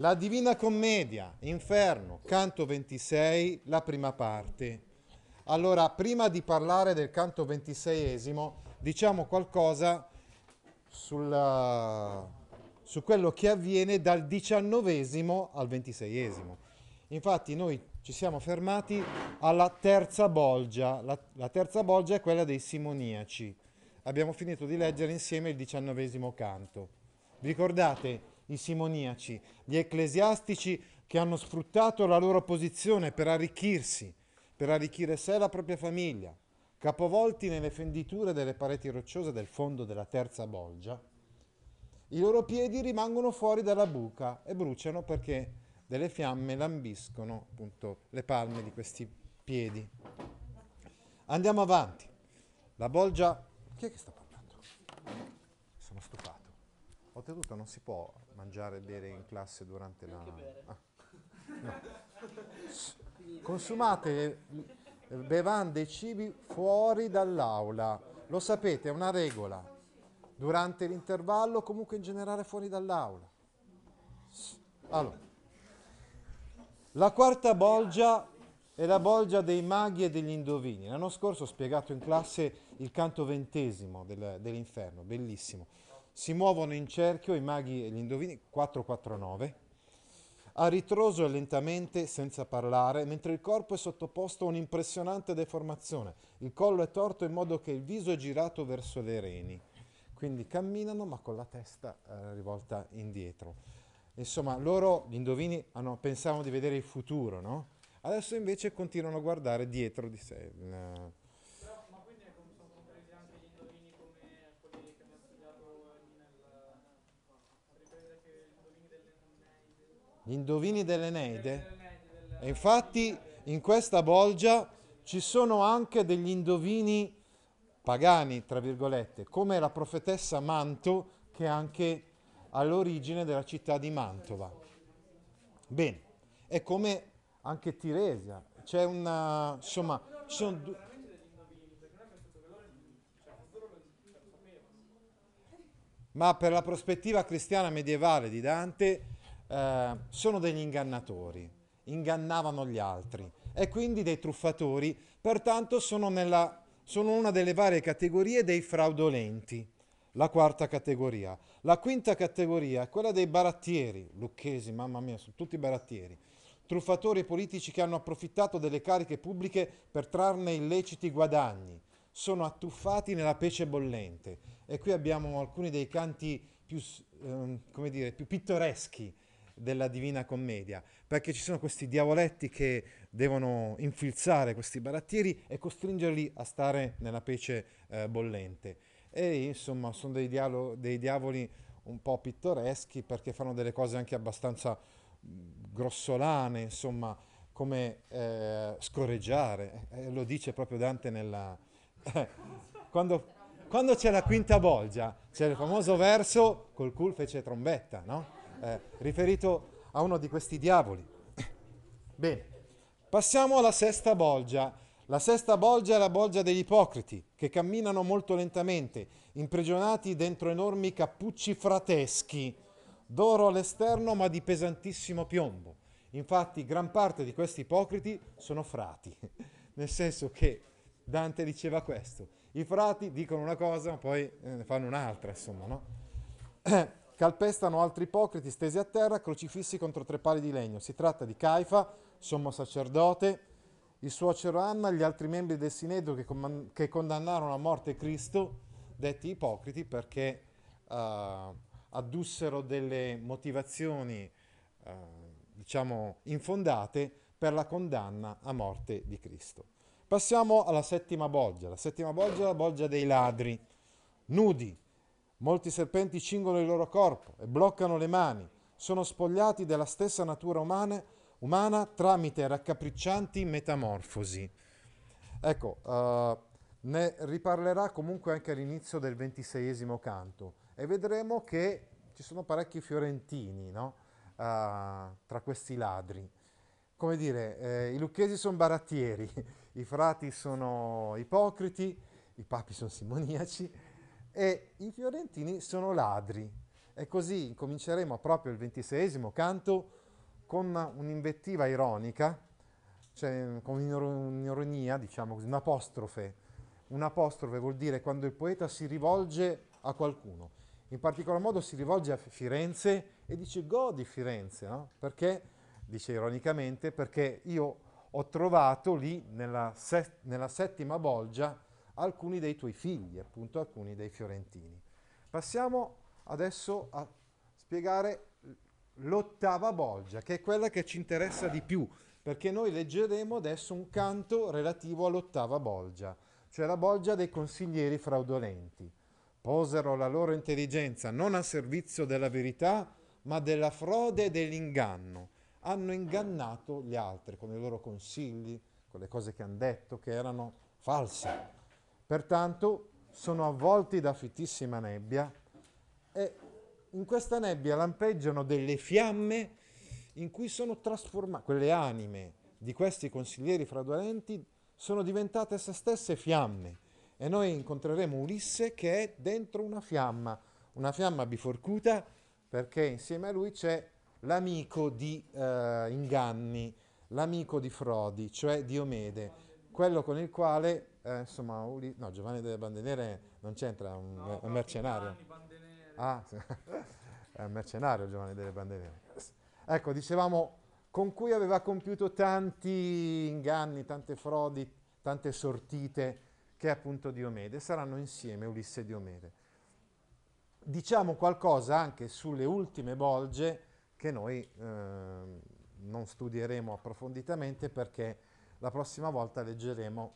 La Divina Commedia, Inferno, canto 26, la prima parte. Allora, prima di parlare del canto 26, esimo diciamo qualcosa sulla, eh, su quello che avviene dal 19esimo al 26esimo. Infatti noi ci siamo fermati alla terza bolgia, la, la terza bolgia è quella dei simoniaci. Abbiamo finito di leggere insieme il 19esimo canto. Vi ricordate i simoniaci, gli ecclesiastici che hanno sfruttato la loro posizione per arricchirsi, per arricchire sé e la propria famiglia, capovolti nelle fenditure delle pareti rocciose del fondo della terza bolgia, i loro piedi rimangono fuori dalla buca e bruciano perché delle fiamme lambiscono appunto le palme di questi piedi. Andiamo avanti. La bolgia... Chi è che sta parlando? Sono stupato. Ho teduto, non si può mangiare e bere in classe durante la... Ah. No. Consumate eh, bevande e cibi fuori dall'aula. Lo sapete, è una regola. Durante l'intervallo, comunque in generale fuori dall'aula. Allora, la quarta bolgia è la bolgia dei maghi e degli indovini. L'anno scorso ho spiegato in classe il canto ventesimo del, dell'inferno, bellissimo si muovono in cerchio i maghi e gli indovini 449, a ritroso e lentamente, senza parlare, mentre il corpo è sottoposto a un'impressionante deformazione. Il collo è torto in modo che il viso è girato verso le reni. Quindi camminano ma con la testa eh, rivolta indietro. Insomma, loro, gli indovini, hanno, pensavano di vedere il futuro, no? Adesso invece continuano a guardare dietro di sé. Eh, Gli indovini dell'Eneide. E infatti in questa bolgia ci sono anche degli indovini pagani, tra virgolette, come la profetessa Manto che è anche all'origine della città di Mantova. Bene, è come anche Tiresia, c'è una, insomma, ci sono due... Ma per la prospettiva cristiana medievale di Dante eh, sono degli ingannatori, ingannavano gli altri e quindi dei truffatori, pertanto sono, nella, sono una delle varie categorie dei fraudolenti la quarta categoria. La quinta categoria è quella dei barattieri, lucchesi, mamma mia, sono tutti barattieri, truffatori politici che hanno approfittato delle cariche pubbliche per trarne illeciti guadagni, sono attuffati nella pece bollente. E qui abbiamo alcuni dei canti più, ehm, dire, più pittoreschi della Divina Commedia, perché ci sono questi diavoletti che devono infilzare questi barattieri e costringerli a stare nella pece eh, bollente. E insomma sono dei, dialo- dei diavoli un po' pittoreschi perché fanno delle cose anche abbastanza grossolane, insomma, come eh, scorreggiare. Eh, lo dice proprio Dante nella... quando, quando c'è la quinta bolgia, c'è il famoso verso col cul fece trombetta, no? eh, riferito a uno di questi diavoli. Bene, passiamo alla sesta bolgia. La sesta bolgia è la bolgia degli ipocriti, che camminano molto lentamente, imprigionati dentro enormi cappucci frateschi, d'oro all'esterno ma di pesantissimo piombo. Infatti gran parte di questi ipocriti sono frati, nel senso che Dante diceva questo, i frati dicono una cosa ma poi eh, ne fanno un'altra, insomma, no? Calpestano altri ipocriti stesi a terra, crocifissi contro tre pali di legno. Si tratta di Caifa, sommo sacerdote, il suocero Anna, gli altri membri del Sinedro che, che condannarono a morte Cristo, detti ipocriti perché uh, addussero delle motivazioni, uh, diciamo, infondate per la condanna a morte di Cristo. Passiamo alla settima bolgia. La settima bolgia è la bolgia dei ladri, nudi, Molti serpenti cingono il loro corpo e bloccano le mani, sono spogliati della stessa natura umana, umana tramite raccapriccianti metamorfosi. Ecco, uh, ne riparlerà comunque anche all'inizio del ventiseiesimo canto e vedremo che ci sono parecchi fiorentini no? uh, tra questi ladri. Come dire, eh, i lucchesi sono barattieri, i frati sono ipocriti, i papi sono simoniaci e i fiorentini sono ladri. E così cominceremo proprio il ventiseiesimo canto con un'invettiva ironica, cioè con un'ironia, diciamo così, un'apostrofe. Un'apostrofe vuol dire quando il poeta si rivolge a qualcuno. In particolar modo si rivolge a Firenze e dice godi Firenze, no? Perché, dice ironicamente, perché io ho trovato lì nella, se- nella settima bolgia alcuni dei tuoi figli, appunto alcuni dei fiorentini. Passiamo adesso a spiegare l'ottava bolgia, che è quella che ci interessa di più, perché noi leggeremo adesso un canto relativo all'ottava bolgia, cioè la bolgia dei consiglieri fraudolenti. Posero la loro intelligenza non a servizio della verità, ma della frode e dell'inganno. Hanno ingannato gli altri con i loro consigli, con le cose che hanno detto, che erano false. Pertanto sono avvolti da fittissima nebbia e in questa nebbia lampeggiano delle fiamme in cui sono trasformate, quelle anime di questi consiglieri fraudolenti sono diventate se stesse fiamme e noi incontreremo Ulisse che è dentro una fiamma, una fiamma biforcuta perché insieme a lui c'è l'amico di eh, inganni, l'amico di frodi, cioè Diomede quello con il quale, eh, insomma, Uli, no, Giovanni delle Bande Nere non c'entra, è un, no, un mercenario. Ah, è un mercenario Giovanni delle Bande Nere. Ecco, dicevamo, con cui aveva compiuto tanti inganni, tante frodi, tante sortite, che è appunto Diomede. Saranno insieme Ulisse e Diomede. Diciamo qualcosa anche sulle ultime bolge che noi eh, non studieremo approfonditamente perché la prossima volta leggeremo,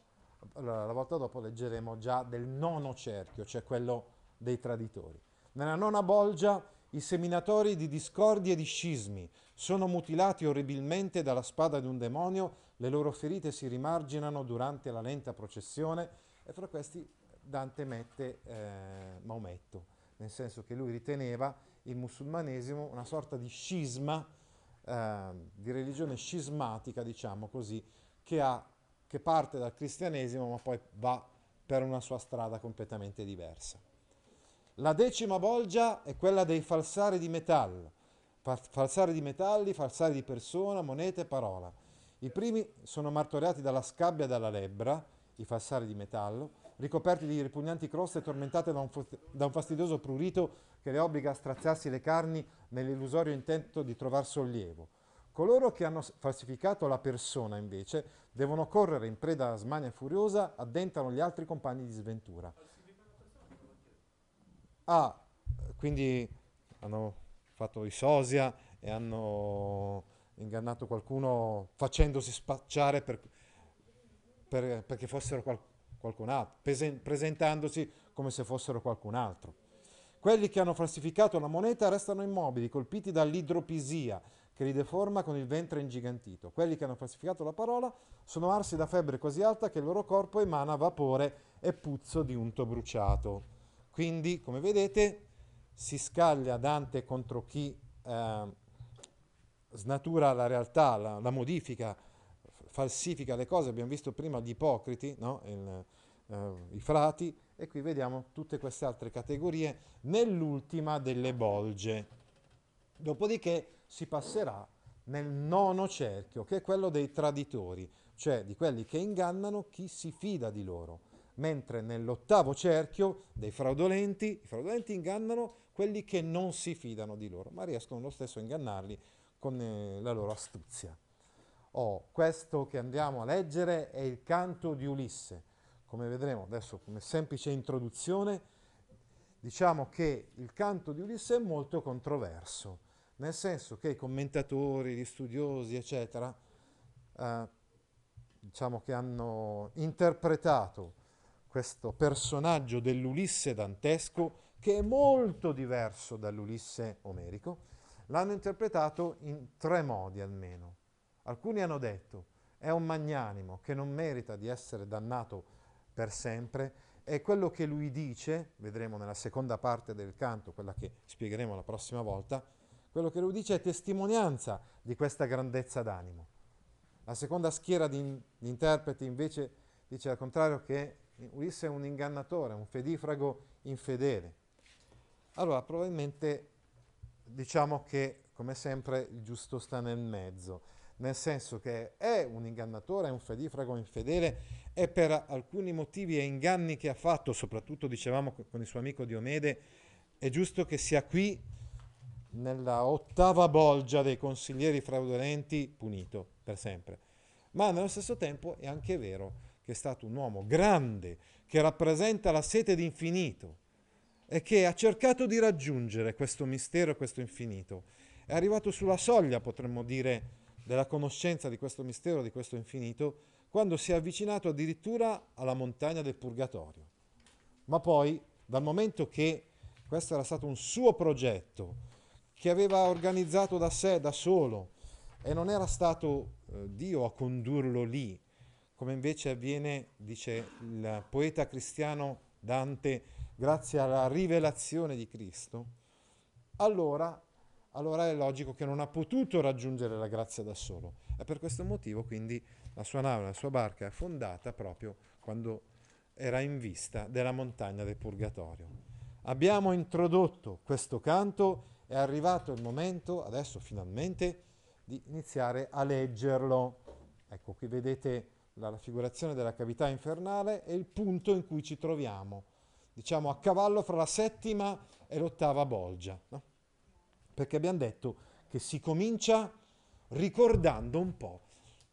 la volta dopo leggeremo già del nono cerchio, cioè quello dei traditori. Nella nona bolgia i seminatori di discordie e di scismi sono mutilati orribilmente dalla spada di un demonio, le loro ferite si rimarginano durante la lenta processione e fra questi Dante mette eh, Maometto, nel senso che lui riteneva il musulmanesimo una sorta di scisma, eh, di religione scismatica, diciamo così, che, ha, che parte dal cristianesimo ma poi va per una sua strada completamente diversa. La decima bolgia è quella dei falsari di metallo, falsari di metalli, falsari di persona, monete, parola. I primi sono martoriati dalla scabbia e dalla lebbra, i falsari di metallo, ricoperti di ripugnanti croste e tormentate da un, fastidioso prurito che le obbliga a straziarsi le carni nell'illusorio intento di trovar sollievo. Coloro che hanno falsificato la persona, invece, devono correre in preda a smania furiosa, addentano gli altri compagni di sventura. Ah, quindi hanno fatto i sosia e hanno ingannato qualcuno facendosi spacciare per, per, perché fossero qual, qualcun altro, presentandosi come se fossero qualcun altro. Quelli che hanno falsificato la moneta restano immobili, colpiti dall'idropisia, che li deforma con il ventre ingigantito. Quelli che hanno falsificato la parola sono arsi da febbre così alta che il loro corpo emana vapore e puzzo di unto bruciato. Quindi, come vedete, si scaglia Dante contro chi eh, snatura la realtà, la, la, modifica, falsifica le cose. Abbiamo visto prima gli ipocriti, no? il, eh, i frati, e qui vediamo tutte queste altre categorie nell'ultima delle bolge. Dopodiché si passerà nel nono cerchio, che è quello dei traditori, cioè di quelli che ingannano chi si fida di loro, mentre nell'ottavo cerchio dei fraudolenti, i fraudolenti ingannano quelli che non si fidano di loro, ma riescono lo stesso a ingannarli con eh, la loro astuzia. Oh, questo che andiamo a leggere è il canto di Ulisse. Come vedremo adesso come semplice introduzione, diciamo che il canto di Ulisse è molto controverso nel senso che i commentatori, gli studiosi, eccetera, eh, diciamo che hanno interpretato questo personaggio dell'Ulisse dantesco, che è molto diverso dall'Ulisse omerico, l'hanno interpretato in tre modi almeno. Alcuni hanno detto è un magnanimo che non merita di essere dannato per sempre e quello che lui dice, vedremo nella seconda parte del canto, quella che spiegheremo la prossima volta, quello che lui dice è testimonianza di questa grandezza d'animo. La seconda schiera di, in, di interpreti invece dice al contrario che Ulisse è un ingannatore, un fedifrago infedele. Allora, probabilmente diciamo che, come sempre, il giusto sta nel mezzo, nel senso che è un ingannatore, è un fedifrago infedele e per alcuni motivi e inganni che ha fatto, soprattutto dicevamo con il suo amico Diomede, è giusto che sia qui nella ottava bolgia dei consiglieri fraudolenti punito per sempre. Ma nello stesso tempo è anche vero che è stato un uomo grande, che rappresenta la sete d'infinito e che ha cercato di raggiungere questo mistero, e questo infinito. È arrivato sulla soglia, potremmo dire, della conoscenza di questo mistero, di questo infinito, quando si è avvicinato addirittura alla montagna del purgatorio. Ma poi, dal momento che questo era stato un suo progetto, che aveva organizzato da sé, da solo, e non era stato eh, Dio a condurlo lì, come invece avviene, dice il poeta cristiano Dante, grazie alla rivelazione di Cristo, allora, allora è logico che non ha potuto raggiungere la grazia da solo. E per questo motivo quindi la sua nave, la sua barca è affondata proprio quando era in vista della montagna del purgatorio. Abbiamo introdotto questo canto è arrivato il momento, adesso finalmente, di iniziare a leggerlo. Ecco, qui vedete la raffigurazione della cavità infernale e il punto in cui ci troviamo, diciamo a cavallo fra la settima e l'ottava bolgia, no? perché abbiamo detto che si comincia ricordando un po'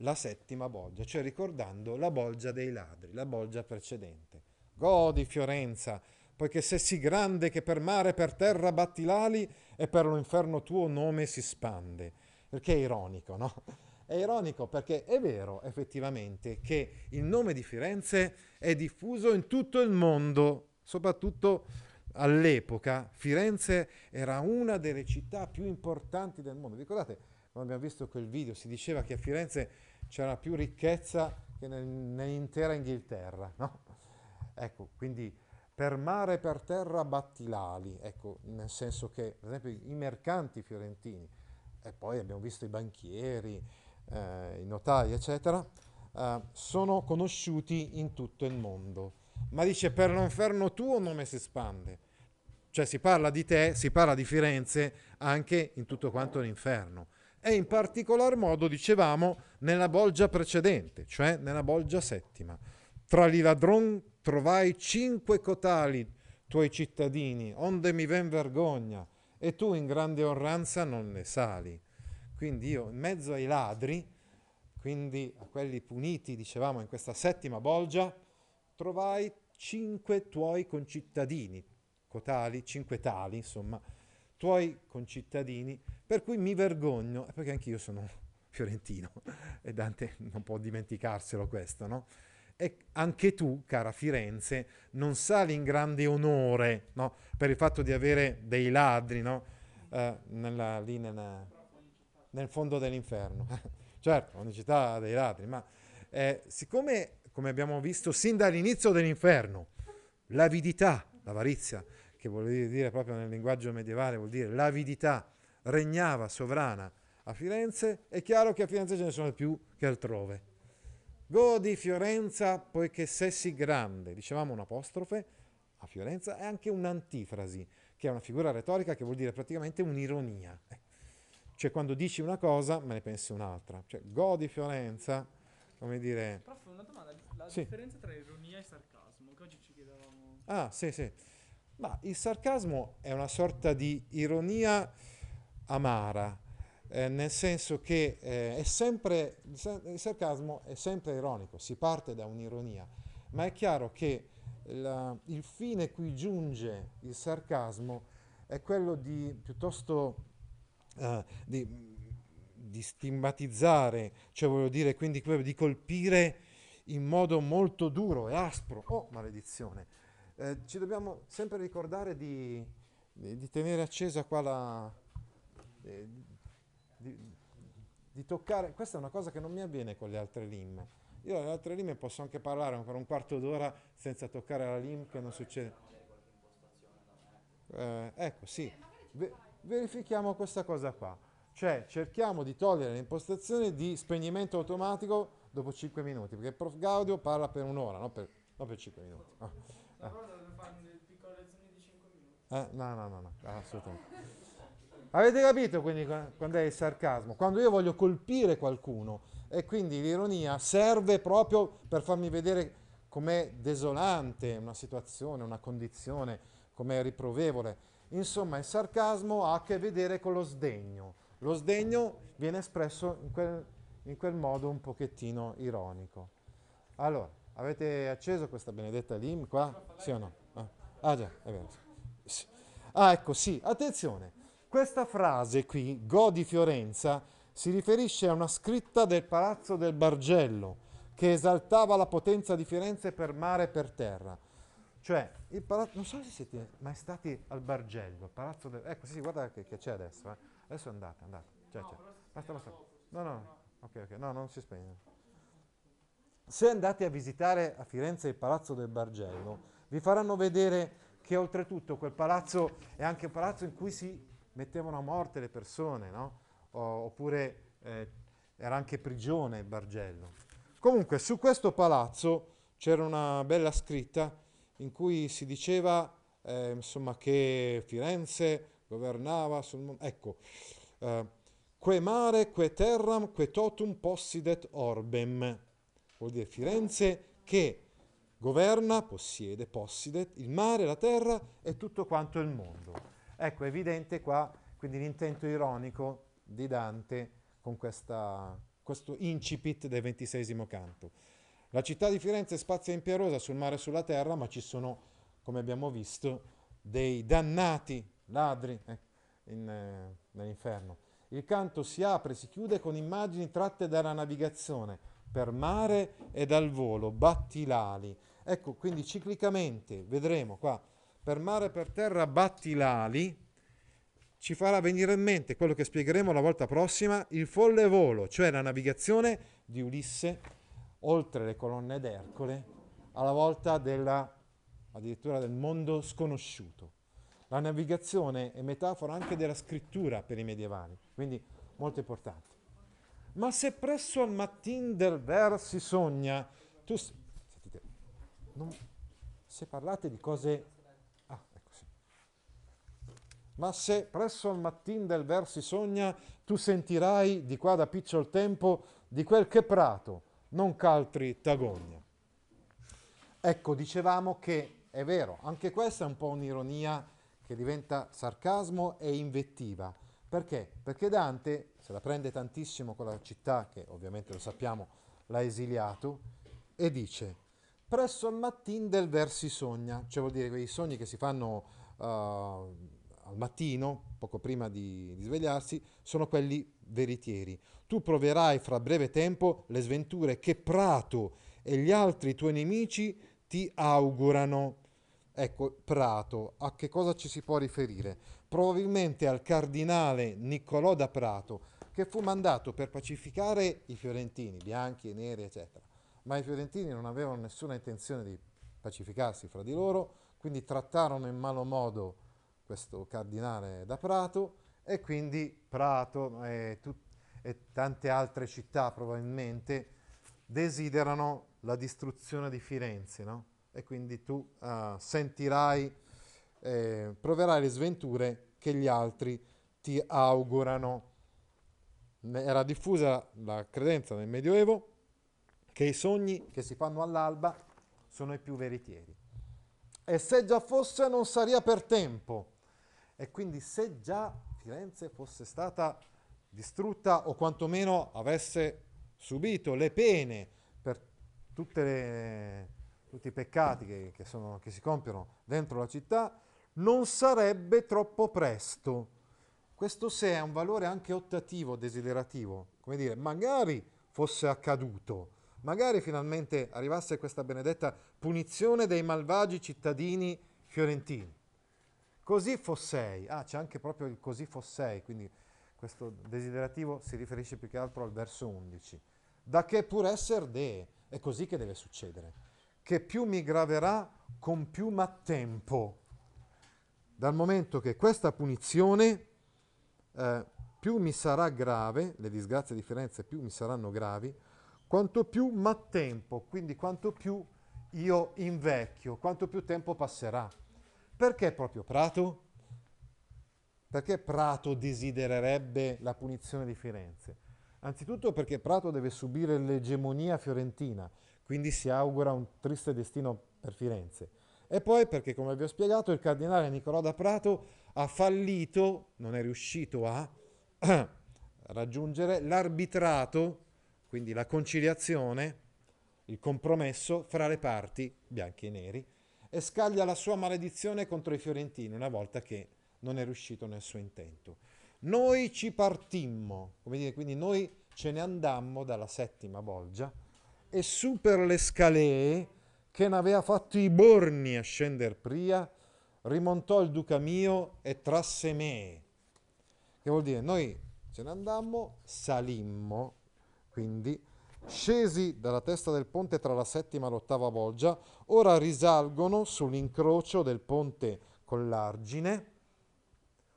la settima bolgia, cioè ricordando la bolgia dei ladri, la bolgia precedente. Godi Fiorenza, poiché sei sì grande che per mare e per terra batti l'ali e per l'inferno tuo nome si spande. Perché è ironico, no? È ironico perché è vero effettivamente che il nome di Firenze è diffuso in tutto il mondo, soprattutto all'epoca. Firenze era una delle città più importanti del mondo. Ricordate, quando abbiamo visto quel video, si diceva che a Firenze c'era più ricchezza che nel, nell'intera Inghilterra, no? Ecco, quindi per mare e per terra batti l'ali, ecco, nel senso che, ad esempio, i mercanti fiorentini, e poi abbiamo visto i banchieri, eh, i notai, eccetera, eh, sono conosciuti in tutto il mondo. Ma dice, per l'inferno tuo nome si espande. Cioè si parla di te, si parla di Firenze anche in tutto quanto l'inferno. E in particolar modo, dicevamo, nella bolgia precedente, cioè nella bolgia settima tra i ladroni trovai cinque cotali tuoi cittadini, onde mi ven vergogna, e tu in grande orranza non ne sali. Quindi io in mezzo ai ladri, quindi a quelli puniti, dicevamo, in questa settima bolgia, trovai cinque tuoi concittadini, cotali, cinque tali, insomma, tuoi concittadini, per cui mi vergogno, perché anch'io sono fiorentino e Dante non può dimenticarselo questo, no? E anche tu, cara Firenze, non sali in grande onore no? per il fatto di avere dei ladri no? eh, nella, lì nella, nel fondo dell'inferno. certo, ogni città ha dei ladri, ma eh, siccome, come abbiamo visto sin dall'inizio dell'inferno, l'avidità, l'avarizia, che vuol dire proprio nel linguaggio medievale, vuol dire l'avidità regnava sovrana a Firenze, è chiaro che a Firenze ce ne sono più che altrove. Godi Fiorenza poiché sessi grande, dicevamo un'apostrofe a Fiorenza, è anche un'antifrasi, che è una figura retorica che vuol dire praticamente un'ironia. Cioè quando dici una cosa me ne pensi un'altra. Cioè Godi Fiorenza, come dire... Prof, una domanda, la sì. differenza tra ironia e sarcasmo, che oggi ci chiedevamo... Ah, sì, sì. Ma il sarcasmo è una sorta di ironia amara, eh, nel senso che eh, è sempre, il sarcasmo è sempre ironico, si parte da un'ironia, ma è chiaro che la, il fine cui giunge il sarcasmo è quello di piuttosto eh, di, di, stigmatizzare, cioè voglio dire quindi di colpire in modo molto duro e aspro, oh maledizione, eh, ci dobbiamo sempre ricordare di, di, di tenere accesa qua la, eh, di toccare, questa è una cosa che non mi avviene con le altre LIM. Io le altre LIM posso anche parlare ancora un quarto d'ora senza toccare la LIM che non succede. Eh, ecco, sì, verifichiamo questa cosa qua. Cioè cerchiamo di togliere l'impostazione di spegnimento automatico dopo 5 minuti, perché il prof Gaudio parla per un'ora, non per, no per 5 minuti. Ah. Eh. Eh, no, no, no, no assolutamente. Avete capito quindi quando è il sarcasmo? Quando io voglio colpire qualcuno e quindi l'ironia serve proprio per farmi vedere com'è desolante una situazione, una condizione, com'è riprovevole. Insomma, il sarcasmo ha a che vedere con lo sdegno. Lo sdegno viene espresso in quel, in quel modo un pochettino ironico. Allora, avete acceso questa benedetta lim qua? Sì o no? Ah, ah già, è vero. Ah, ecco, sì, attenzione. Questa frase qui, Go di Fiorenza, si riferisce a una scritta del palazzo del Bargello che esaltava la potenza di Firenze per mare e per terra. Cioè, il palazzo, non so se siete mai stati al Bargello, il palazzo del... Ecco, sì, guarda che, che c'è adesso, eh. Adesso andate, andate. Cioè, c'è, c'è. Basta, basta. No, no, ok, ok, no, non si spegne. Se andate a visitare a Firenze il palazzo del Bargello, vi faranno vedere che oltretutto quel palazzo è anche un palazzo in cui si mettevano a morte le persone, no? o, oppure eh, era anche prigione il Bargello. Comunque su questo palazzo c'era una bella scritta in cui si diceva eh, insomma, che Firenze governava sul mondo. Ecco, eh, que mare, que terram, que totum possidet orbem. Vuol dire Firenze che governa, possiede, possidet il mare, la terra e tutto quanto il mondo. Ecco, è evidente qua quindi l'intento ironico di Dante con questa, questo incipit del ventisesimo canto. La città di Firenze spazia impierosa sul mare e sulla terra, ma ci sono, come abbiamo visto, dei dannati ladri eh, in, eh, nell'inferno. Il canto si apre e si chiude con immagini tratte dalla navigazione per mare e dal volo, batti l'ali. Ecco, quindi ciclicamente vedremo qua per mare e per terra batti l'ali, ci farà venire in mente quello che spiegheremo la volta prossima, il folle volo, cioè la navigazione di Ulisse oltre le colonne d'Ercole, alla volta della, addirittura del mondo sconosciuto. La navigazione è metafora anche della scrittura per i medievali, quindi molto importante. Ma se presso al mattin del ver si sogna, tu... Sentite, non, se parlate di cose ma se presso al mattin del ver si sogna, tu sentirai di qua da picciol tempo di quel che prato non caltri t'agogna. Ecco, dicevamo che è vero, anche questa è un po' un'ironia che diventa sarcasmo e invettiva. Perché? Perché Dante se la prende tantissimo con la città, che ovviamente lo sappiamo l'ha esiliato, e dice, presso al mattin del ver si sogna, cioè vuol dire quei sogni che si fanno... Uh, al mattino, poco prima di, di, svegliarsi, sono quelli veritieri. Tu proverai fra breve tempo le sventure che Prato e gli altri tuoi nemici ti augurano. Ecco, Prato, a che cosa ci si può riferire? Probabilmente al cardinale Niccolò da Prato, che fu mandato per pacificare i fiorentini, bianchi e neri, eccetera. Ma i fiorentini non avevano nessuna intenzione di pacificarsi fra di loro, quindi trattarono in malo modo questo cardinale da Prato, e quindi Prato e, e tante altre città probabilmente desiderano la distruzione di Firenze, no? E quindi tu uh, sentirai, eh, proverai le sventure che gli altri ti augurano. Era diffusa la credenza nel Medioevo che i sogni che si fanno all'alba sono i più veritieri. E se già fosse non saria per tempo, e quindi se già Firenze fosse stata distrutta o quantomeno avesse subito le pene per le, tutti i peccati che, che, sono, che si compiono dentro la città, non sarebbe troppo presto. Questo se è un valore anche ottativo, desiderativo, come dire, magari fosse accaduto, magari finalmente arrivasse questa benedetta punizione dei malvagi cittadini fiorentini. Così fossei, ah c'è anche proprio il così fossei, quindi questo desiderativo si riferisce più che altro al verso 11. Da che pur esser dee, è così che deve succedere, che più mi graverà con più m'attempo, dal momento che questa punizione eh, più mi sarà grave, le disgrazie di Firenze più mi saranno gravi, quanto più m'attempo, quindi quanto più io invecchio, quanto più tempo passerà. Perché proprio Prato? Perché Prato desidererebbe la punizione di Firenze? Anzitutto perché Prato deve subire l'egemonia fiorentina, quindi si augura un triste destino per Firenze. E poi perché, come vi ho spiegato, il cardinale Nicolò da Prato ha fallito, non è riuscito a raggiungere l'arbitrato, quindi la conciliazione, il compromesso fra le parti bianchi e neri, e scaglia la sua maledizione contro i fiorentini una volta che non è riuscito nel suo intento. Noi ci partimmo, come dire, quindi noi ce ne andammo dalla settima bolgia e su per le scalee che n'avea fatto i borni a scender pria, rimontò il duca mio e trasse me. Che vuol dire? Noi ce ne andammo, salimmo, quindi Scesi dalla testa del ponte tra la settima e l'ottava bolgia, ora risalgono sull'incrocio del ponte con l'argine,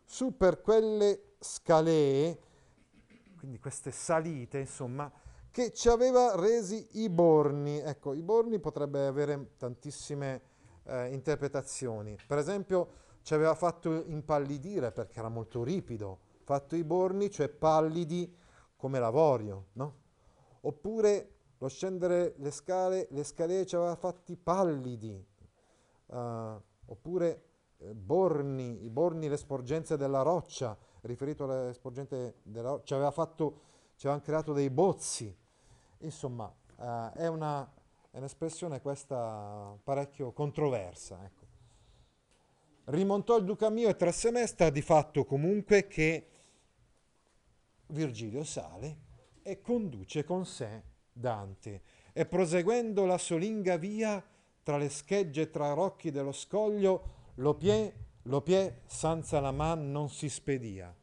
su per quelle scalee, quindi queste salite, insomma, che ci aveva resi i borni. Ecco, i borni potrebbe avere tantissime eh, interpretazioni. Per esempio, ci aveva fatto impallidire perché era molto ripido, fatto i borni, cioè pallidi come l'avorio, no? Oppure lo scendere le scale, le scale ci aveva fatti pallidi, uh, oppure eh, borni, i borni, le sporgenze della roccia, riferito alle sporgenze della roccia, ci aveva fatto, ci avevano creato dei bozzi. Insomma, uh, è, una, è un'espressione questa parecchio controversa. Ecco. Rimontò il duca mio e tra semestre di fatto comunque che Virgilio sale e conduce con sé Dante e proseguendo la solinga via tra le schegge e tra i rocchi dello scoglio lo pie, lo pie senza la man non si spedia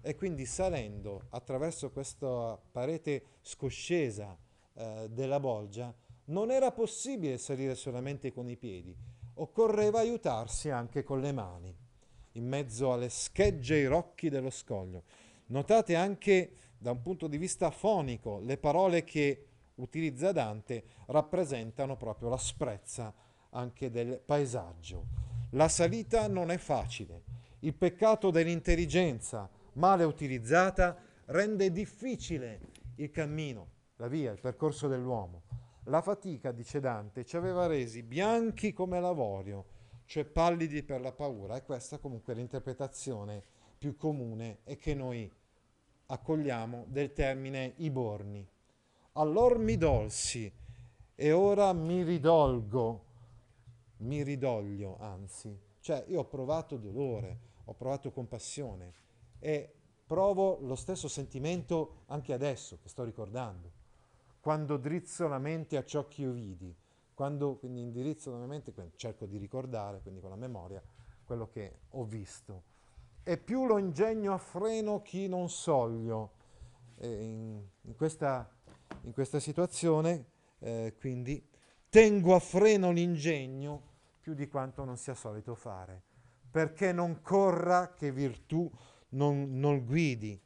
e quindi salendo attraverso questa parete scoscesa eh, della bolgia non era possibile salire solamente con i piedi occorreva aiutarsi anche con le mani in mezzo alle schegge e ai rocchi dello scoglio notate anche da un punto di vista fonico, le parole che utilizza Dante rappresentano proprio l'asprezza anche del paesaggio. La salita non è facile. Il peccato dell'intelligenza male utilizzata rende difficile il cammino, la via, il percorso dell'uomo. La fatica, dice Dante, ci aveva resi bianchi come l'avorio, cioè pallidi per la paura. E questa comunque è l'interpretazione più comune e che noi accogliamo del termine i borni. Allor mi dolsi e ora mi ridolgo, mi ridoglio anzi. Cioè io ho provato dolore, ho provato compassione e provo lo stesso sentimento anche adesso che sto ricordando. Quando drizzo la mente a ciò che io vidi, quando quindi indirizzo la mia mente, cerco di ricordare, quindi con la memoria, quello che ho visto e più lo ingegno a freno chi non soglio. In, in, questa, in, questa, situazione, eh, quindi, tengo a freno l'ingegno più di quanto non sia solito fare, perché non corra che virtù non, non guidi.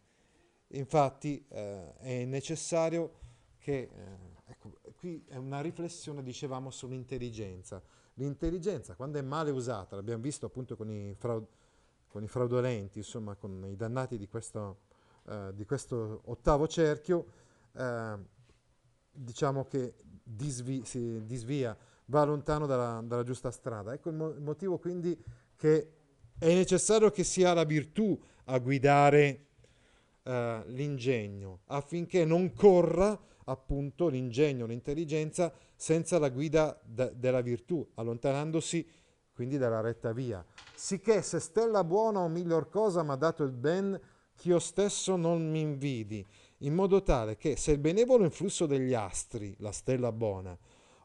Infatti eh, è necessario che, eh, ecco, qui è una riflessione, dicevamo, sull'intelligenza. L'intelligenza, quando è male usata, l'abbiamo visto appunto con i fraud, con i fraudolenti, insomma con i dannati di questo, eh, di questo ottavo cerchio, eh, diciamo che disvi, si disvia, va lontano dalla, dalla giusta strada. Ecco il, mo- il motivo quindi che è necessario che sia la virtù a guidare eh, l'ingegno, affinché non corra appunto l'ingegno, l'intelligenza, senza la guida da- della virtù, allontanandosi quindi dalla retta via. Sicché se stella buona o miglior cosa mi ha dato il ben, ch'io stesso non mi invidi, in modo tale che se il benevolo influsso degli astri, la stella buona,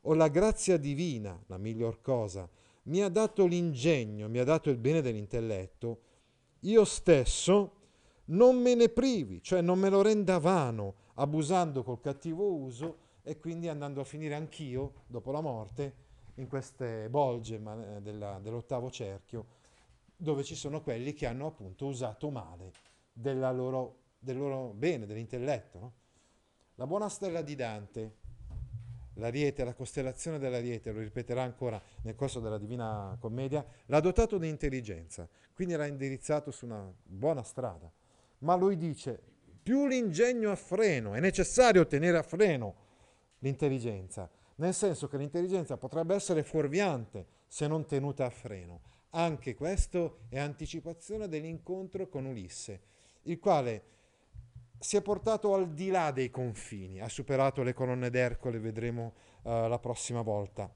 o la grazia divina, la miglior cosa, mi ha dato l'ingegno, mi ha dato il bene dell'intelletto, io stesso non me ne privi, cioè non me lo renda vano, abusando col cattivo uso e quindi andando a finire anch'io, dopo la morte, in queste bolge eh, dell'ottavo cerchio dove ci sono quelli che hanno appunto usato male loro, del loro bene, dell'intelletto. No? La buona stella di Dante, l'ariete, la costellazione dell'ariete, lo ripeterà ancora nel corso della Divina Commedia, l'ha dotato di intelligenza, quindi l'ha indirizzato su una buona strada. Ma lui dice, più l'ingegno a freno, è necessario tenere a freno l'intelligenza, nel senso che l'intelligenza potrebbe essere fuorviante se non tenuta a freno. Anche questo è anticipazione dell'incontro con Ulisse, il quale si è portato al di là dei confini, ha superato le colonne d'Ercole, vedremo uh, la prossima volta.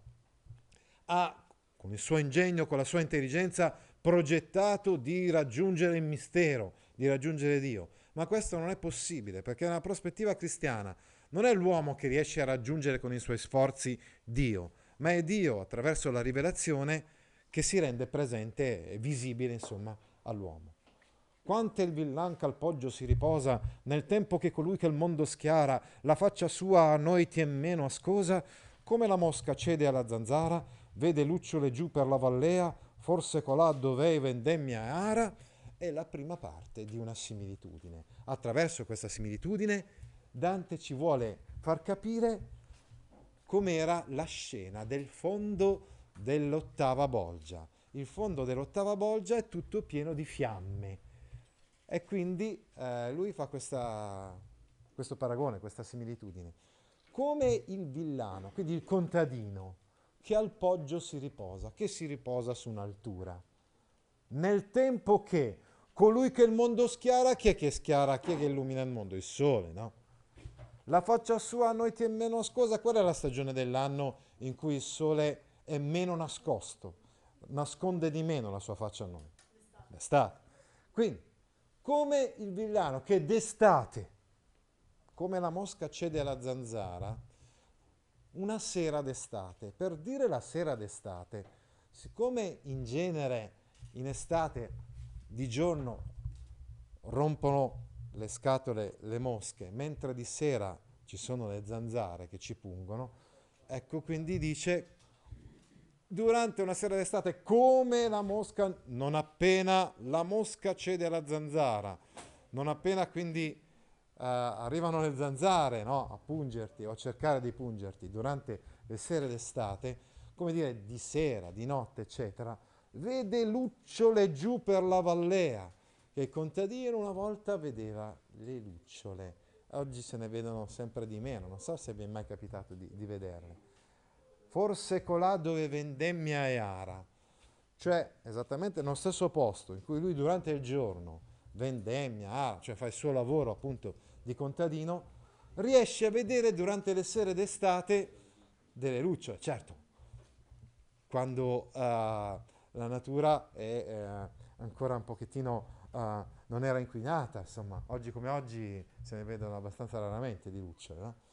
Ha, con il suo ingegno, con la sua intelligenza, progettato di raggiungere il mistero, di raggiungere Dio. Ma questo non è possibile perché nella prospettiva cristiana non è l'uomo che riesce a raggiungere con i suoi sforzi Dio, ma è Dio attraverso la rivelazione che si rende presente e visibile, insomma, all'uomo. Quante il villan al poggio si riposa, nel tempo che colui che il mondo schiara, la faccia sua a noi tien meno ascosa, come la mosca cede alla zanzara, vede lucciole giù per la vallea, forse colà dov'è vendemmia e ara, è la prima parte di una similitudine. Attraverso questa similitudine Dante ci vuole far capire com'era la scena del fondo dell'ottava bolgia. Il fondo dell'ottava bolgia è tutto pieno di fiamme e quindi eh, lui fa questa, questo paragone, questa similitudine. Come il villano, quindi il contadino, che al poggio si riposa, che si riposa su un'altura. Nel tempo che colui che il mondo schiara, chi è che schiara, chi è che illumina il mondo? Il sole, no? La faccia sua a noi ti è meno ascosa. Qual è la stagione dell'anno in cui il sole è meno nascosto? Nasconde di meno la sua faccia a noi. L'estate. Quindi, come il villano che d'estate, come la mosca cede alla zanzara, una sera d'estate, per dire la sera d'estate, siccome in genere in estate di giorno rompono le scatole le mosche, mentre di sera ci sono le zanzare che ci pungono, ecco quindi dice durante una sera d'estate come la mosca, non appena la mosca cede alla zanzara, non appena quindi eh, arrivano le zanzare no, a pungerti o a cercare di pungerti durante le sere d'estate, come dire di sera, di notte, eccetera, vede lucciole giù per la vallea che il contadino una volta vedeva le lucciole, oggi se ne vedono sempre di meno, non so se vi è mai capitato di, di vederle. Forse colà dove vendemmia e ara, cioè esattamente nello stesso posto in cui lui durante il giorno vendemmia, ara, cioè fa il suo lavoro appunto di contadino, riesce a vedere durante le sere d'estate delle lucciole, certo, quando uh, la natura è uh, ancora un pochettino uh, non era inquinata, insomma, oggi come oggi se ne vedono abbastanza raramente di lucciole. No? Eh.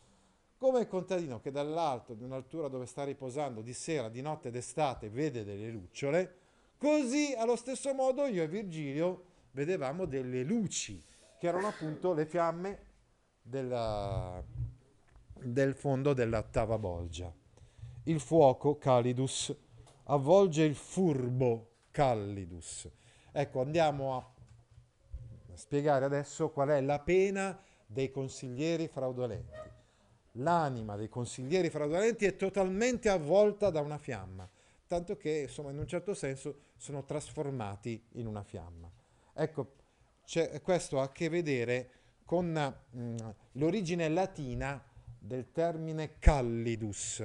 Come il contadino che dall'alto, di un'altura dove sta riposando, di sera, di notte, d'estate, vede delle lucciole, così allo stesso modo io e Virgilio vedevamo delle luci, che erano appunto le fiamme della, del fondo dell'ottava bolgia. Il fuoco, Calidus, avvolge il furbo, Callidus. Ecco, andiamo a spiegare adesso qual è la pena dei consiglieri fraudolenti. L'anima dei consiglieri fraudolenti è totalmente avvolta da una fiamma, tanto che insomma, in un certo senso sono trasformati in una fiamma. Ecco, questo ha a che vedere con mh, mm, l'origine latina del termine callidus,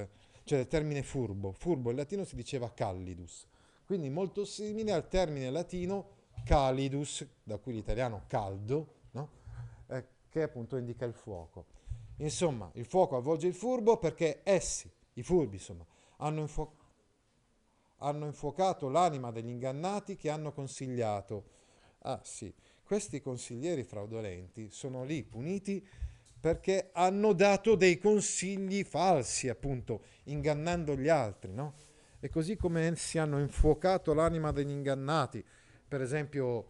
cioè del termine furbo. Furbo in latino si diceva callidus, quindi molto simile al termine latino calidus, da cui l'italiano caldo, no? eh, che appunto indica il fuoco. Insomma, il fuoco avvolge il furbo perché essi, i furbi, insomma, hanno, infu- hanno infuocato l'anima degli ingannati che hanno consigliato. Ah sì, questi consiglieri fraudolenti sono lì puniti perché hanno dato dei consigli falsi, appunto, ingannando gli altri, no? E così come essi hanno infuocato l'anima degli ingannati, per esempio,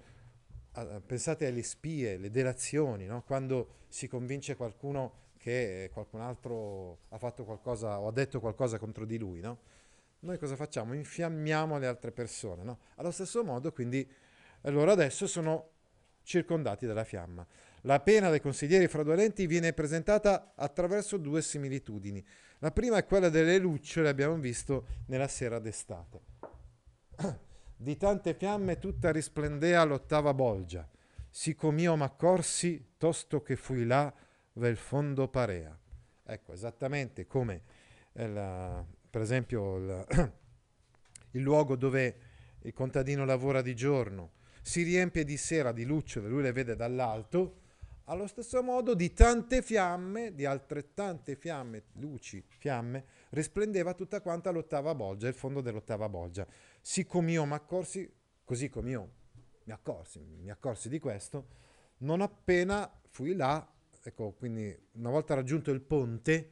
pensate alle spie, le delazioni, no? quando si convince qualcuno che qualcun altro ha fatto qualcosa o ha detto qualcosa contro di lui, no? noi cosa facciamo? Infiammiamo le altre persone. No? Allo stesso modo, quindi, loro adesso sono circondati dalla fiamma. La pena dei consiglieri fraudolenti viene presentata attraverso due similitudini. La prima è quella delle lucciole, abbiamo visto nella sera d'estate. di tante fiamme tutta risplendea l'ottava bolgia. Sicom'io m'accorsi, tosto che fui là, vel fondo parea. Ecco, esattamente come, eh, la, per esempio, la, il luogo dove il contadino lavora di giorno, si riempie di sera di lucciole, lui le vede dall'alto, allo stesso modo di tante fiamme, di altrettante fiamme, luci, fiamme, risplendeva tutta quanta l'ottava bolgia, il fondo dell'ottava bolgia. Siccome io mi accorsi, così come io mi accorsi, mi accorsi di questo, non appena fui là, ecco, quindi una volta raggiunto il ponte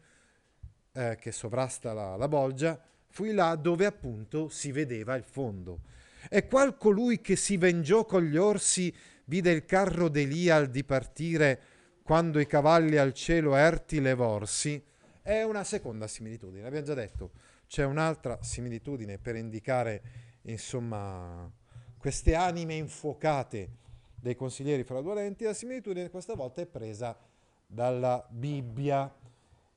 eh, che sovrasta la, la bolgia, fui là dove appunto si vedeva il fondo. E qual colui che si vengiò con gli orsi vide il carro d'Elia al dipartire quando i cavalli al cielo erti levorsi, è una seconda similitudine, abbiamo già detto, c'è un'altra similitudine per indicare, insomma, queste anime infuocate dei consiglieri fraudolenti, la similitudine questa volta è presa dalla Bibbia.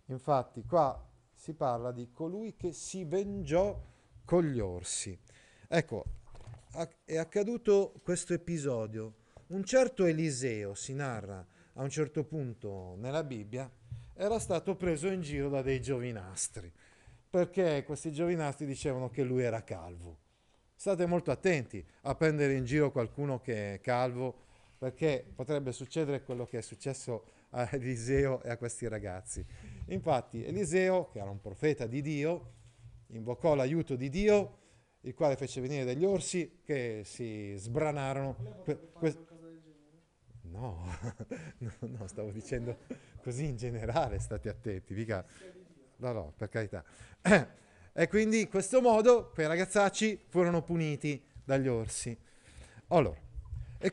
Infatti qua si parla di colui che si vengiò con gli orsi. Ecco, è accaduto questo episodio. Un certo Eliseo, si narra a un certo punto nella Bibbia, era stato preso in giro da dei giovinastri, perché questi giovinastri dicevano che lui era calvo. State molto attenti a prendere in giro qualcuno che è calvo, perché potrebbe succedere quello che è successo a Eliseo e a questi ragazzi. Infatti Eliseo, che era un profeta di Dio, invocò l'aiuto di Dio, il quale fece venire degli orsi che si sbranarono. Que- que- No, no, no, stavo dicendo così in generale, state attenti, mica... No, no, per carità. E quindi in questo modo quei ragazzacci furono puniti dagli orsi. Allora, e,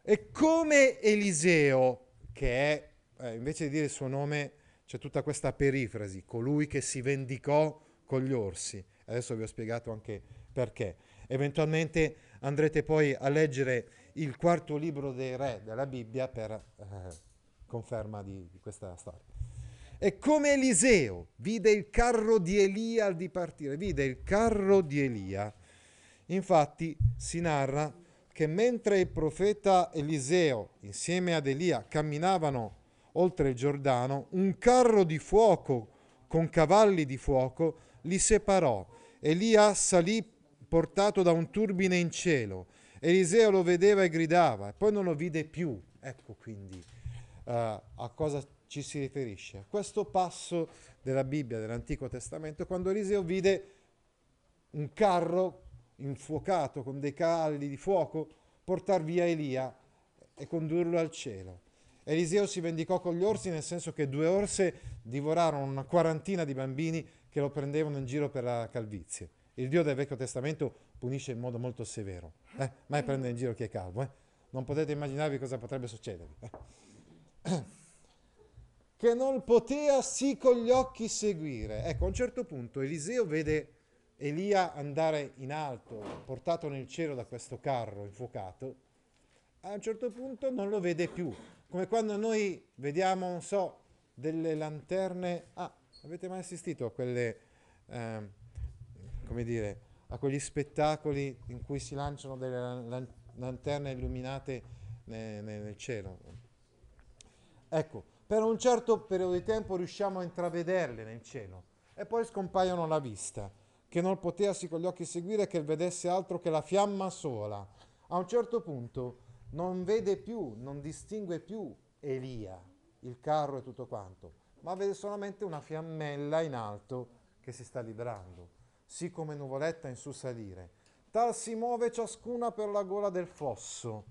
e come Eliseo, che è, eh, invece di dire il suo nome, c'è tutta questa perifrasi, colui che si vendicò con gli orsi. Adesso vi ho spiegato anche perché. Eventualmente andrete poi a leggere il quarto libro dei re della Bibbia per eh, conferma di, di questa storia. E come Eliseo vide il carro di Elia al dipartire, vide il carro di Elia. Infatti si narra che mentre il profeta Eliseo insieme ad Elia camminavano oltre il Giordano, un carro di fuoco con cavalli di fuoco li separò. Elia salì portato da un turbine in cielo Eliseo lo vedeva e gridava, e poi non lo vide più. Ecco quindi uh, a cosa ci si riferisce. A questo passo della Bibbia, dell'Antico Testamento, quando Eliseo vide un carro infuocato con dei cavalli di fuoco portar via Elia e condurlo al cielo. Eliseo si vendicò con gli orsi nel senso che due orse divorarono una quarantina di bambini che lo prendevano in giro per la calvizie. Il Dio del Vecchio Testamento punisce in modo molto severo. Eh? Mai mm. prendere in giro chi è calmo. Eh? Non potete immaginarvi cosa potrebbe succedervi. Eh? Che non poteva sì con gli occhi seguire. Ecco, a un certo punto Eliseo vede Elia andare in alto, portato nel cielo da questo carro infuocato. A un certo punto non lo vede più. Come quando noi vediamo, non so, delle lanterne... Ah, avete mai assistito a quelle... Eh, come dire a quegli spettacoli in cui si lanciano delle lanterne illuminate nel, nel cielo. Ecco, per un certo periodo di tempo riusciamo a intravederle nel cielo e poi scompaiono alla vista, che non poteasi con gli occhi seguire che vedesse altro che la fiamma sola. A un certo punto non vede più, non distingue più Elia, il carro e tutto quanto, ma vede solamente una fiammella in alto che si sta liberando sì come nuvoletta in su salire. Tal si muove ciascuna per la gola del fosso.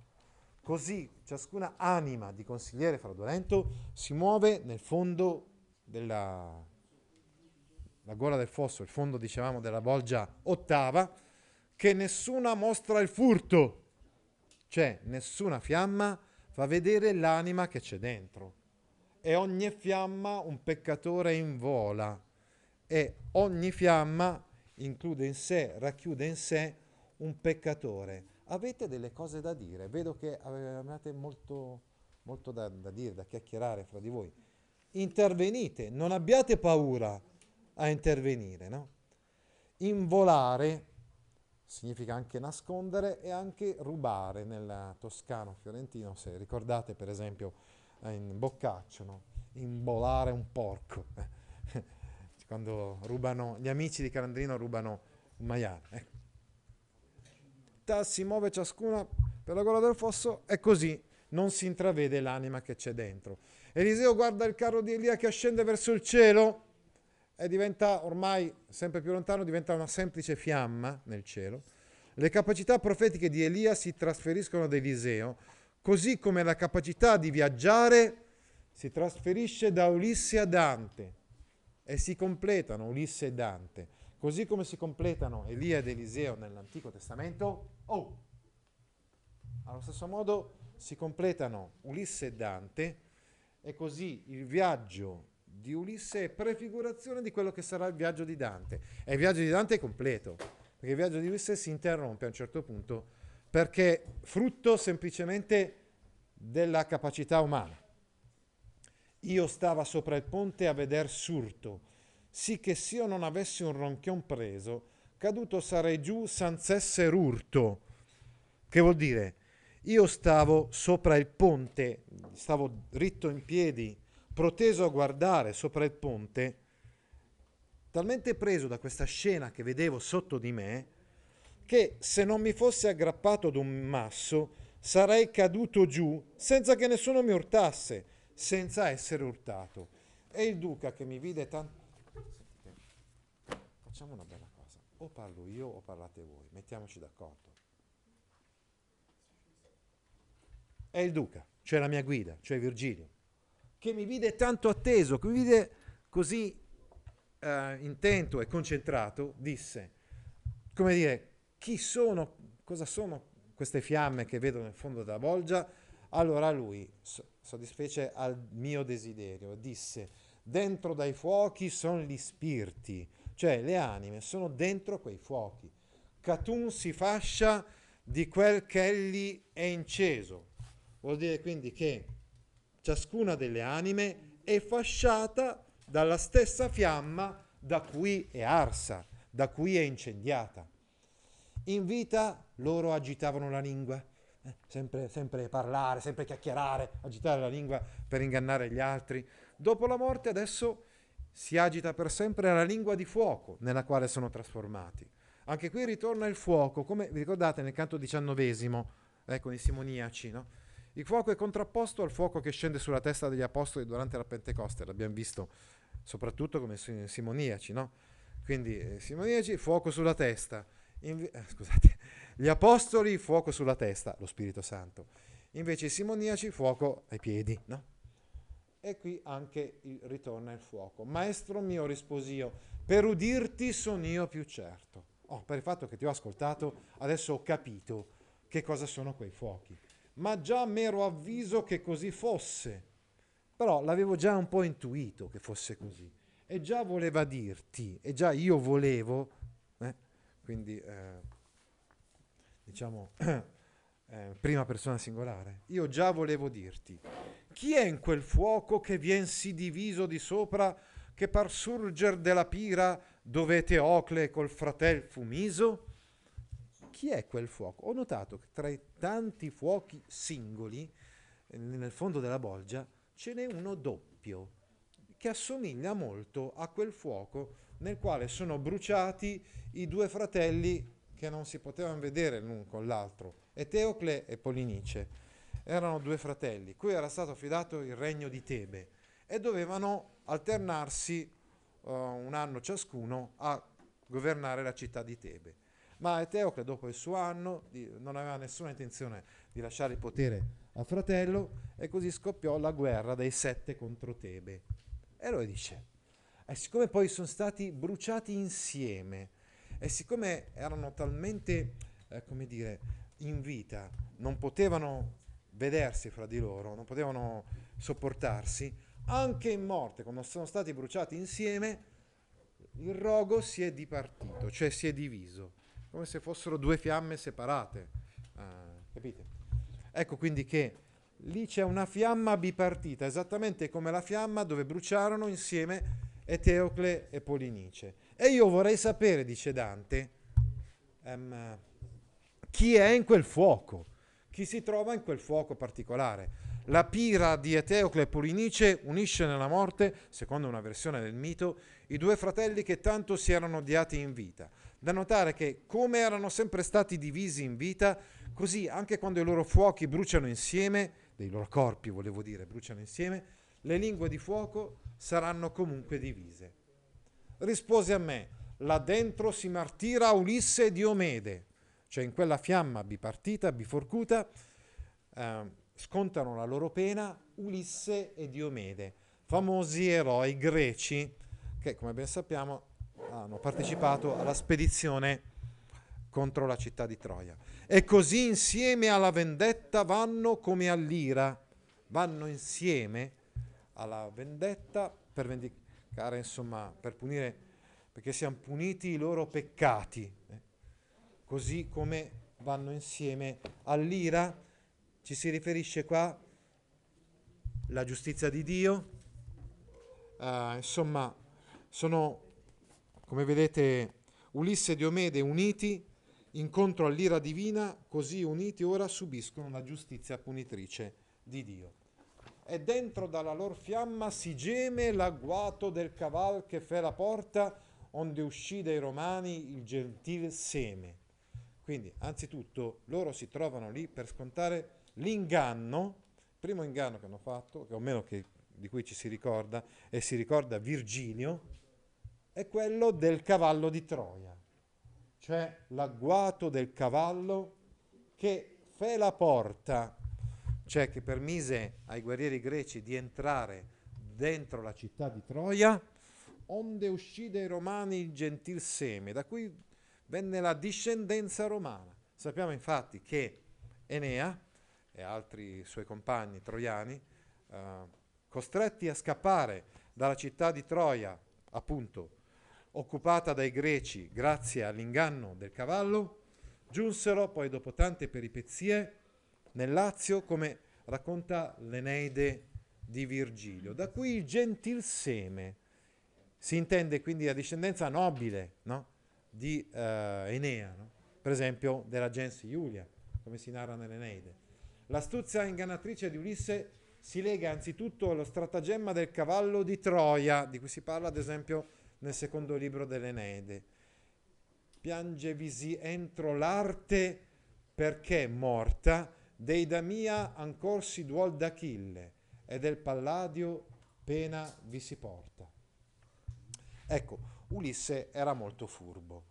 Così ciascuna anima di consigliere fraudolento si muove nel fondo della gola del fosso, il fondo dicevamo della bolgia ottava, che nessuna mostra il furto, cioè nessuna fiamma fa vedere l'anima che c'è dentro. E ogni fiamma un peccatore invola, e ogni fiamma include in sé, racchiude in sé un peccatore. Avete delle cose da dire, vedo che eh, avete molto, molto da, da dire, da chiacchierare fra di voi. Intervenite, non abbiate paura a intervenire, no? Involare significa anche nascondere e anche rubare nel toscano fiorentino, se ricordate per esempio eh, in Boccaccio, no? Involare un porco. quando rubano, gli amici di Calandrino rubano un maiale. Ecco. Si muove ciascuna per la gola del fosso e così non si intravede l'anima che c'è dentro. Eliseo guarda il carro di Elia che ascende verso il cielo e diventa ormai sempre più lontano, diventa una semplice fiamma nel cielo. Le capacità profetiche di Elia si trasferiscono ad Eliseo, così come la capacità di viaggiare si trasferisce da Ulisse a Dante e si completano Ulisse e Dante, così come si completano Elia ed Eliseo nell'Antico Testamento, oh, allo stesso modo si completano Ulisse e Dante e così il viaggio di Ulisse è prefigurazione di quello che sarà il viaggio di Dante. E il viaggio di Dante è completo, perché il viaggio di Ulisse si interrompe a un certo punto perché frutto semplicemente della capacità umana. Io stava sopra il ponte a veder surto, sì che io non avessi un ronchion preso, caduto sarei giù senza essere urto. Che vuol dire? Io stavo sopra il ponte, stavo dritto in piedi, proteso a guardare sopra il ponte, talmente preso da questa scena che vedevo sotto di me, che se non mi fossi aggrappato ad un masso sarei caduto giù senza che nessuno mi urtasse senza essere urtato. E il duca che mi vide tanto... Facciamo una bella cosa, o parlo io o parlate voi, mettiamoci d'accordo. È il duca, cioè la mia guida, cioè Virgilio, che mi vide tanto atteso, che mi vide così eh, intento e concentrato, disse, come dire, chi sono, cosa sono queste fiamme che vedo nel fondo della bolgia? Allora lui, soddisfece al mio desiderio, disse, dentro dai fuochi sono gli spiriti, cioè le anime sono dentro quei fuochi. Catun si fascia di quel che egli è inceso. Vuol dire quindi che ciascuna delle anime è fasciata dalla stessa fiamma da cui è arsa, da cui è incendiata. In vita loro agitavano la lingua, eh, sempre, sempre parlare, sempre chiacchierare, agitare la lingua per ingannare gli altri. Dopo la morte adesso si agita per sempre la lingua di fuoco nella quale sono trasformati. Anche qui ritorna il fuoco, come vi ricordate nel canto diciannovesimo, eh, con i simoniaci, no? Il fuoco è contrapposto al fuoco che scende sulla testa degli apostoli durante la Pentecoste, l'abbiamo visto soprattutto come simoniaci, no? Quindi eh, simoniaci, fuoco sulla testa, Invi- eh, scusate, gli apostoli, fuoco sulla testa, lo Spirito Santo. Invece i simoniaci, fuoco ai piedi, no? E qui anche il, ritorna il fuoco. Maestro mio, risposi io, per udirti sono io più certo. Oh, per il fatto che ti ho ascoltato, adesso ho capito che cosa sono quei fuochi. Ma già mero avviso che così fosse. Però l'avevo già un po' intuito che fosse così. E già voleva dirti, e già io volevo, eh? quindi... Eh, diciamo, eh, prima persona singolare. Io già volevo dirti, chi è in quel fuoco che vien si diviso di sopra, che par surger della pira, dove Teocle col fratel fu miso? Chi è quel fuoco? Ho notato che tra i tanti fuochi singoli, nel fondo della bolgia, ce n'è uno doppio, che assomiglia molto a quel fuoco nel quale sono bruciati i due fratelli che non si potevano vedere l'un con l'altro, e Teocle e Polinice. Erano due fratelli, cui era stato affidato il regno di Tebe e dovevano alternarsi uh, un anno ciascuno a governare la città di Tebe. Ma Eteocle, dopo il suo anno, di, non aveva nessuna intenzione di lasciare il potere al fratello e così scoppiò la guerra dei sette contro Tebe. E lui dice, e eh, siccome poi sono stati bruciati insieme, e siccome erano talmente, eh, come dire, in vita, non potevano vedersi fra di loro, non potevano sopportarsi, anche in morte, quando sono stati bruciati insieme, il rogo si è dipartito, cioè si è diviso, come se fossero due fiamme separate. Uh, capite? Ecco quindi che lì c'è una fiamma bipartita, esattamente come la fiamma dove bruciarono insieme Eteocle e Polinice. E io vorrei sapere, dice Dante, um, chi è in quel fuoco, chi si trova in quel fuoco particolare. La pira di Eteocle e Polinice unisce nella morte, secondo una versione del mito, i due fratelli che tanto si erano odiati in vita. Da notare che, come erano sempre stati divisi in vita, così anche quando i loro fuochi bruciano insieme, dei loro corpi volevo dire, bruciano insieme, le lingue di fuoco saranno comunque divise rispose a me, là dentro si martira Ulisse Diomede, cioè in quella fiamma bipartita, biforcuta, eh, scontano la loro pena Ulisse e Diomede, famosi eroi greci che, come ben sappiamo, hanno partecipato alla spedizione contro la città di Troia. E così insieme alla vendetta vanno come all'ira, vanno insieme alla vendetta per vendicare Cara, insomma, per punire, perché siano puniti i loro peccati, eh? così come vanno insieme all'ira, ci si riferisce qua la giustizia di Dio, uh, insomma, sono, come vedete, Ulisse e Diomede uniti incontro all'ira divina, così uniti ora subiscono la giustizia punitrice di Dio e dentro dalla lor fiamma si geme l'agguato del caval che fe la porta onde uscì dai romani il gentil seme. Quindi, anzitutto, loro si trovano lì per scontare l'inganno, primo inganno che hanno fatto, che o meno che, di cui ci si ricorda, e si ricorda Virgilio, è quello del cavallo di Troia, cioè l'agguato del cavallo che fe la porta cioè che permise ai guerrieri greci di entrare dentro la città di Troia, onde uscì dai romani il gentil seme, da cui venne la discendenza romana. Sappiamo infatti che Enea e altri suoi compagni troiani, eh, costretti a scappare dalla città di Troia, appunto, occupata dai greci grazie all'inganno del cavallo, giunsero poi dopo tante peripezie nel Lazio, come racconta l'Eneide di Virgilio. Da cui il gentil seme, si intende quindi la discendenza nobile no? di uh, Enea, no? per esempio della gens Iulia, come si narra nell'Eneide. L'astuzia ingannatrice di Ulisse si lega anzitutto allo stratagemma del cavallo di Troia, di cui si parla ad esempio nel secondo libro dell'Eneide. Piangevisi entro l'arte perché morta dei Damia ancor si duol d'Achille e del Palladio pena vi si porta. Ecco, Ulisse era molto furbo.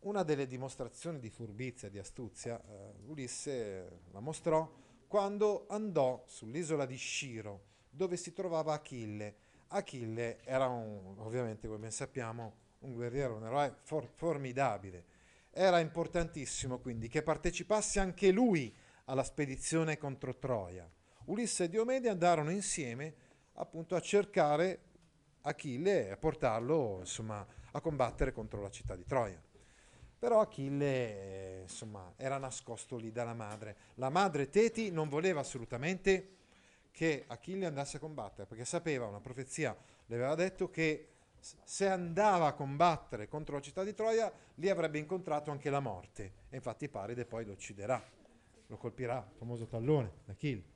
Una delle dimostrazioni di furbizia, di astuzia, eh, Ulisse la mostrò quando andò sull'isola di Sciro, dove si trovava Achille. Achille era un, ovviamente, come ben sappiamo, un guerriero, un eroe for- formidabile. Era importantissimo quindi che partecipasse anche lui alla spedizione contro Troia. Ulisse e Diomede andarono insieme appunto a cercare Achille e a portarlo insomma, a combattere contro la città di Troia. Però Achille insomma, era nascosto lì dalla madre. La madre Teti non voleva assolutamente che Achille andasse a combattere, perché sapeva, una profezia le aveva detto che se andava a combattere contro la città di Troia, lì avrebbe incontrato anche la morte. E infatti Paride poi lo ucciderà lo colpirà, il famoso tallone, d'Achille.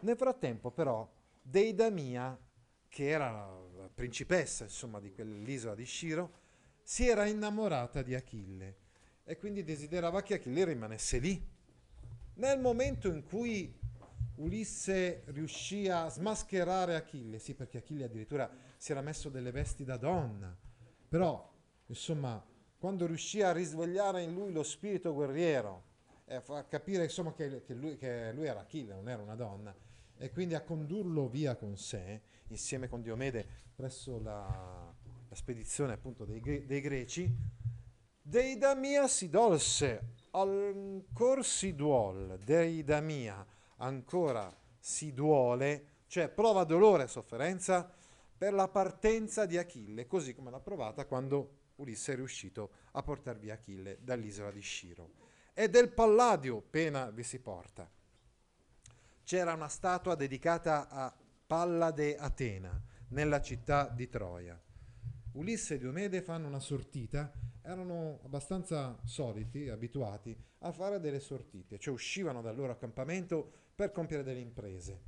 Nel frattempo però Deidamia, che era la principessa insomma, di quell'isola di Sciro, si era innamorata di Achille e quindi desiderava che Achille rimanesse lì. Nel momento in cui Ulisse riuscì a smascherare Achille, sì perché Achille addirittura si era messo delle vesti da donna, però insomma quando riuscì a risvegliare in lui lo spirito guerriero, eh, a capire insomma, che, che, lui, che, lui, era Achille, non era una donna, e quindi a condurlo via con sé, insieme con Diomede, presso la, la spedizione appunto dei, dei greci, mia si dolse, ancor si duol, Deida mia ancora si duole, cioè prova dolore e sofferenza per la partenza di Achille, così come l'ha provata quando Ulisse è riuscito a portare via Achille dall'isola di Sciro e del Palladio pena vi si porta. C'era una statua dedicata a Pallade Atena, nella città di Troia. Ulisse e Diomede fanno una sortita, erano abbastanza soliti, abituati a fare delle sortite, cioè uscivano dal loro accampamento per compiere delle imprese.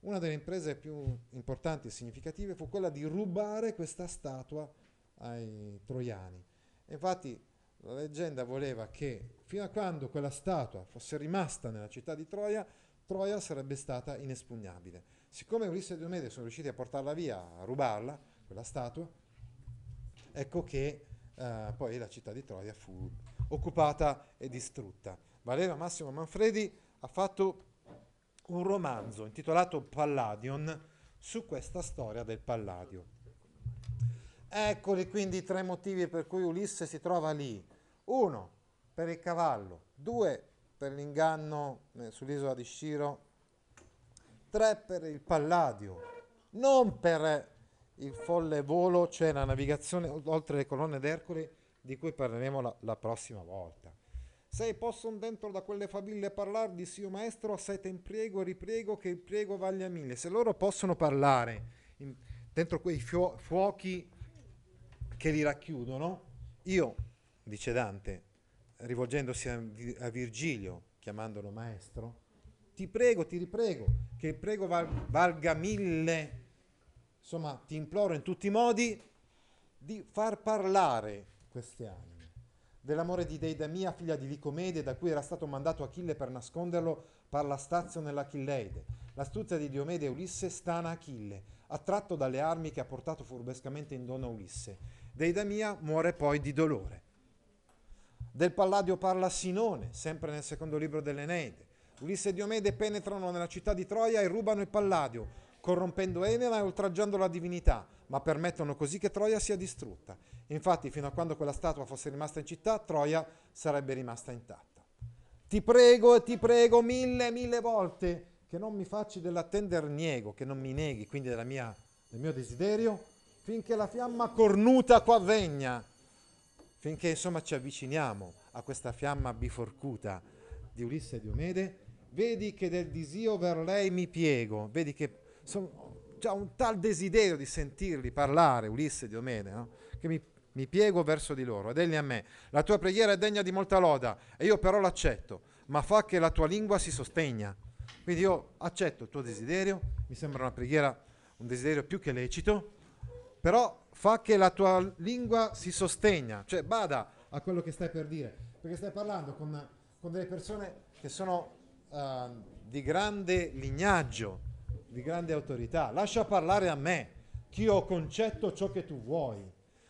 Una delle imprese più importanti e significative fu quella di rubare questa statua ai troiani. Infatti la leggenda voleva che fino a quando quella statua fosse rimasta nella città di Troia, Troia sarebbe stata inespugnabile. Siccome Ulisse e Diomede sono riusciti a portarla via, a rubarla, quella statua, ecco che eh, poi la città di Troia fu occupata e distrutta. Valerio Massimo Manfredi ha fatto un romanzo intitolato Palladion su questa storia del Palladio. Eccoli quindi i tre motivi per cui Ulisse si trova lì 1 per il cavallo, 2 per l'inganno eh, sull'isola di Sciro, 3 per il Palladio, non per eh, il folle volo, cioè la navigazione oltre le colonne d'Ercole di cui parleremo la, la prossima volta. 6 posson dentro da quelle faville parlar di sio maestro, assai te impriego e ripriego che il priego vaglia mille. Se loro possono parlare in, dentro quei fuochi che li racchiudono, io dice Dante, rivolgendosi a, a Virgilio, chiamandolo maestro, ti prego, ti riprego, che il prego val- valga mille, insomma ti imploro in tutti i modi di far parlare queste anime dell'amore di Deidamia, figlia di Licomede, da cui era stato mandato Achille per nasconderlo parla stazio nell'Achilleide. L'astuzia di Diomede e Ulisse stana Achille, attratto dalle armi che ha portato furbescamente in dono a Ulisse. Deidamia muore poi di dolore. Del Palladio parla Sinone, sempre nel secondo libro dell'Eneide. Ulisse e Diomede penetrano nella città di Troia e rubano il Palladio, corrompendo Enela e oltraggiando la divinità, ma permettono così che Troia sia distrutta. Infatti, fino a quando quella statua fosse rimasta in città, Troia sarebbe rimasta intatta. Ti prego e ti prego mille, mille volte che non mi facci dell'attender niego, che non mi neghi, quindi mia, del mio desiderio, finché la fiamma cornuta qua vegna finché insomma ci avviciniamo a questa fiamma biforcuta di Ulisse e Diomede, vedi che del disio per lei mi piego, vedi che sono, c'è un tal desiderio di sentirli parlare, Ulisse e Diomede, no? che mi, mi piego verso di loro ed egli a me, la tua preghiera è degna di molta loda e io però l'accetto, ma fa che la tua lingua si sostegna. Quindi io accetto il tuo desiderio, mi sembra una preghiera, un desiderio più che lecito, però fa che la tua lingua si sostegna, cioè bada a quello che stai per dire, perché stai parlando con, con delle persone che sono uh, di grande lignaggio, di grande autorità, lascia parlare a me, che io ho concetto ciò che tu vuoi,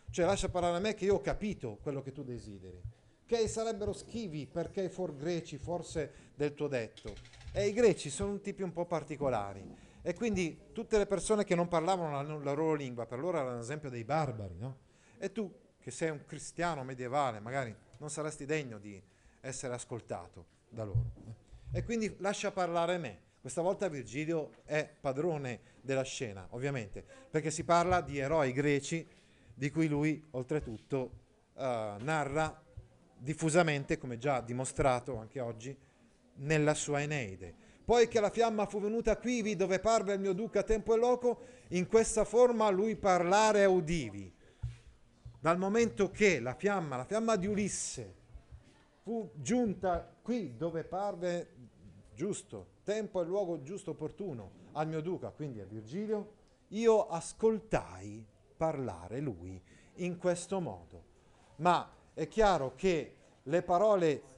cioè lascia parlare a me che io ho capito quello che tu desideri, che sarebbero schivi perché for greci forse del tuo detto, e i greci sono un tipi un po' particolari, e quindi tutte le persone che non parlavano la, la loro lingua, per loro erano esempio dei barbari, no? E tu, che sei un cristiano medievale, magari non saresti degno di essere ascoltato da loro. E quindi lascia parlare me. Questa volta Virgilio è padrone della scena, ovviamente, perché si parla di eroi greci di cui lui oltretutto uh, narra diffusamente, come già dimostrato anche oggi, nella sua Eneide. Poi che la fiamma fu venuta quivi dove parve il mio duca tempo e loco, in questa forma lui parlare udivi. Dal momento che la fiamma, la fiamma di Ulisse, fu giunta qui dove parve giusto, tempo e luogo giusto opportuno al mio duca, quindi a Virgilio, io ascoltai parlare lui in questo modo. Ma è chiaro che le parole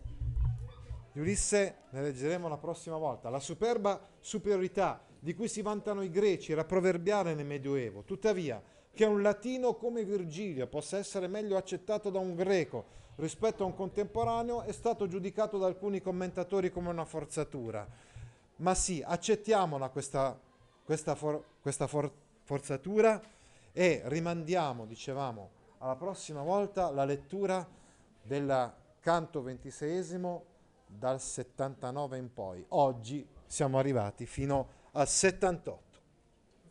di Ulisse ne leggeremo la prossima volta. La superba superiorità di cui si vantano i greci era proverbiale nel Medioevo. Tuttavia, che un latino come Virgilio possa essere meglio accettato da un greco rispetto a un contemporaneo è stato giudicato da alcuni commentatori come una forzatura. Ma sì, accettiamola questa, questa, for, questa for, forzatura e rimandiamo, dicevamo, alla prossima volta la lettura del canto ventiseiesimo dal 79 in poi. Oggi siamo arrivati fino al 78.